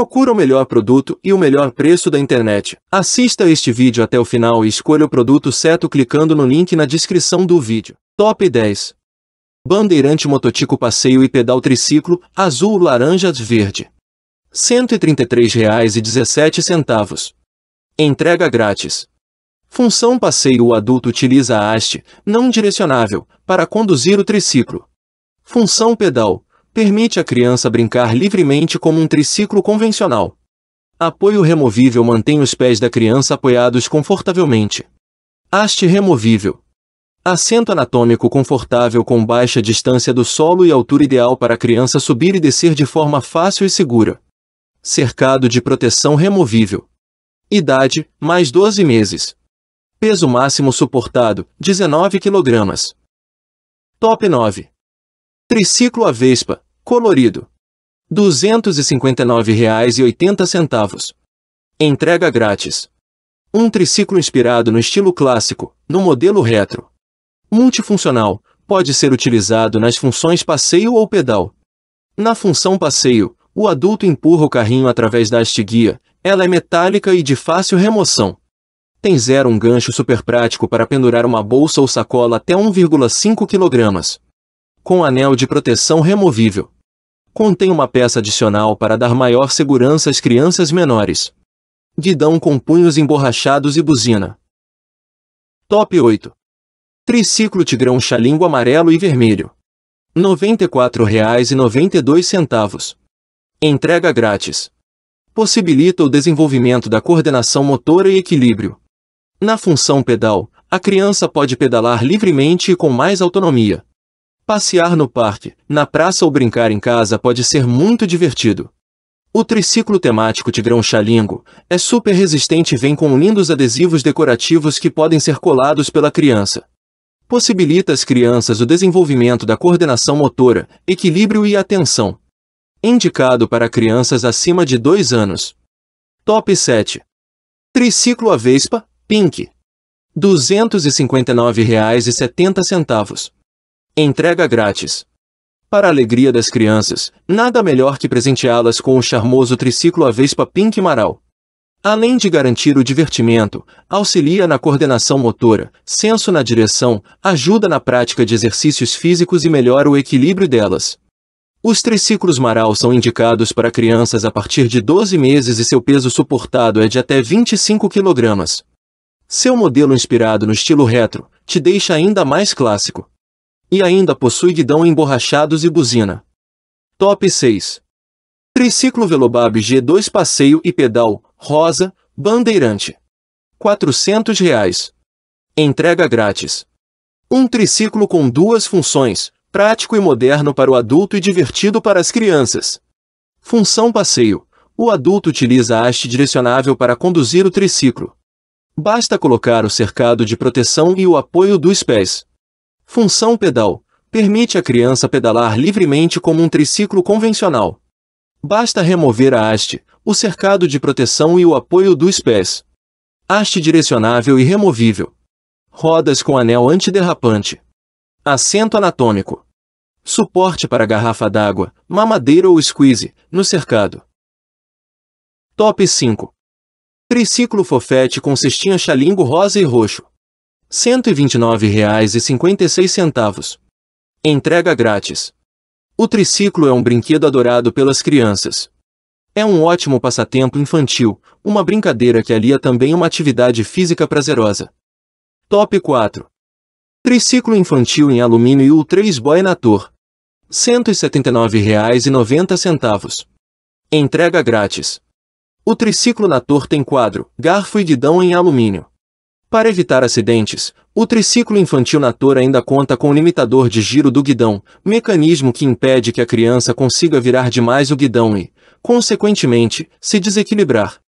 Procura o melhor produto e o melhor preço da internet. Assista este vídeo até o final e escolha o produto certo clicando no link na descrição do vídeo. Top 10 Bandeirante Mototico Passeio e Pedal Triciclo, azul laranja verde. R$ 133,17. Entrega grátis. Função passeio O adulto utiliza a haste, não direcionável, para conduzir o triciclo. Função pedal, Permite a criança brincar livremente como um triciclo convencional. Apoio removível mantém os pés da criança apoiados confortavelmente. Haste removível. Assento anatômico confortável com baixa distância do solo e altura ideal para a criança subir e descer de forma fácil e segura. Cercado de proteção removível. Idade, mais 12 meses. Peso máximo suportado, 19 kg. Top 9. Triciclo à Vespa. Colorido. R$ 259,80. Entrega grátis. Um triciclo inspirado no estilo clássico, no modelo retro. Multifuncional, pode ser utilizado nas funções passeio ou pedal. Na função passeio, o adulto empurra o carrinho através da haste-guia, ela é metálica e de fácil remoção. Tem zero um gancho super prático para pendurar uma bolsa ou sacola até 1,5 kg. Com anel de proteção removível. Contém uma peça adicional para dar maior segurança às crianças menores. Guidão com punhos emborrachados e buzina. Top 8. Triciclo Tigrão Xalingo Amarelo e Vermelho. R$ 94,92. Entrega grátis. Possibilita o desenvolvimento da coordenação motora e equilíbrio. Na função pedal, a criança pode pedalar livremente e com mais autonomia. Passear no parque, na praça ou brincar em casa pode ser muito divertido. O triciclo temático Tigrão Xalingo é super resistente e vem com lindos adesivos decorativos que podem ser colados pela criança. Possibilita às crianças o desenvolvimento da coordenação motora, equilíbrio e atenção. Indicado para crianças acima de 2 anos. Top 7. Triciclo Avespa, Pink. R$ 259,70. Entrega grátis. Para a alegria das crianças, nada melhor que presenteá-las com o charmoso triciclo à Vespa Pink Maral. Além de garantir o divertimento, auxilia na coordenação motora, senso na direção, ajuda na prática de exercícios físicos e melhora o equilíbrio delas. Os triciclos Maral são indicados para crianças a partir de 12 meses e seu peso suportado é de até 25 kg. Seu modelo inspirado no estilo retro te deixa ainda mais clássico. E ainda possui guidão emborrachados e buzina. Top 6. Triciclo Velobab G2 Passeio e Pedal, Rosa, Bandeirante. R$ 400. Reais. Entrega grátis. Um triciclo com duas funções, prático e moderno para o adulto e divertido para as crianças. Função passeio. O adulto utiliza a haste direcionável para conduzir o triciclo. Basta colocar o cercado de proteção e o apoio dos pés. Função pedal. Permite a criança pedalar livremente como um triciclo convencional. Basta remover a haste, o cercado de proteção e o apoio dos pés. Haste direcionável e removível. Rodas com anel antiderrapante. Assento anatômico. Suporte para garrafa d'água, mamadeira ou squeeze, no cercado. Top 5. Triciclo fofete com cestinha xalingo rosa e roxo. R$ 129,56. Entrega grátis. O triciclo é um brinquedo adorado pelas crianças. É um ótimo passatempo infantil, uma brincadeira que alia também uma atividade física prazerosa. Top 4. Triciclo infantil em alumínio e U3 Boy Nator. R$ 179,90. Entrega grátis. O triciclo Nator tem quadro, garfo e guidão em alumínio. Para evitar acidentes, o triciclo infantil Nator ainda conta com o limitador de giro do guidão, mecanismo que impede que a criança consiga virar demais o guidão e, consequentemente, se desequilibrar.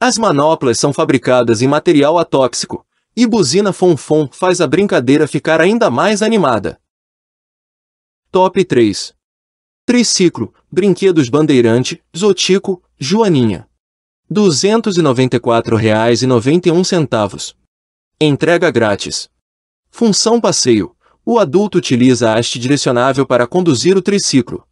As manoplas são fabricadas em material atóxico, e buzina fonfon faz a brincadeira ficar ainda mais animada. Top 3 Triciclo, Brinquedos Bandeirante, Zotico, Joaninha. R$ 294,91 Entrega grátis. Função passeio. O adulto utiliza a haste direcionável para conduzir o triciclo.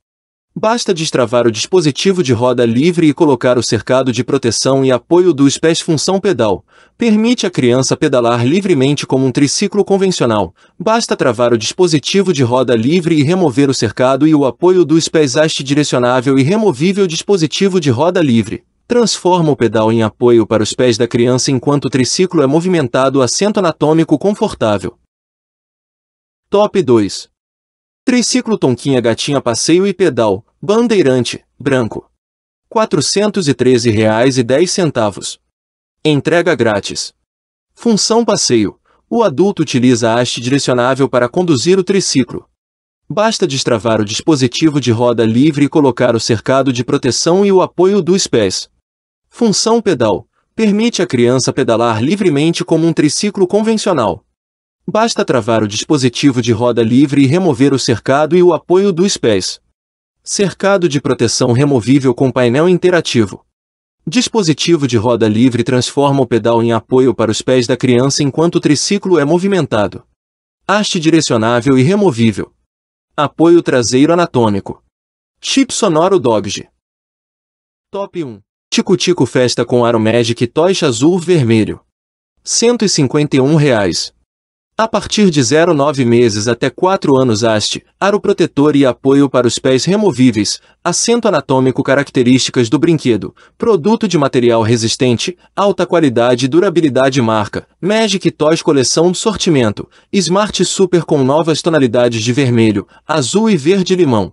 Basta destravar o dispositivo de roda livre e colocar o cercado de proteção e apoio dos pés função pedal. Permite a criança pedalar livremente como um triciclo convencional. Basta travar o dispositivo de roda livre e remover o cercado e o apoio dos pés haste direcionável e removível dispositivo de roda livre. Transforma o pedal em apoio para os pés da criança enquanto o triciclo é movimentado assento anatômico confortável. Top 2. Triciclo Tonquinha Gatinha Passeio e Pedal, Bandeirante, Branco. R$ 413,10. Entrega grátis. Função Passeio. O adulto utiliza a haste direcionável para conduzir o triciclo. Basta destravar o dispositivo de roda livre e colocar o cercado de proteção e o apoio dos pés. Função pedal. Permite a criança pedalar livremente como um triciclo convencional. Basta travar o dispositivo de roda livre e remover o cercado e o apoio dos pés. Cercado de proteção removível com painel interativo. Dispositivo de roda livre transforma o pedal em apoio para os pés da criança enquanto o triciclo é movimentado. Haste direcionável e removível. Apoio traseiro anatômico. Chip sonoro Dogge. Top 1 Tico Tico Festa com Magic Toys Azul Vermelho. R$ 151. A partir de 0,9 meses até 4 anos haste, aro protetor e apoio para os pés removíveis, assento anatômico características do brinquedo, produto de material resistente, alta qualidade e durabilidade marca, Magic Toys coleção de sortimento, Smart Super com novas tonalidades de vermelho, azul e verde limão.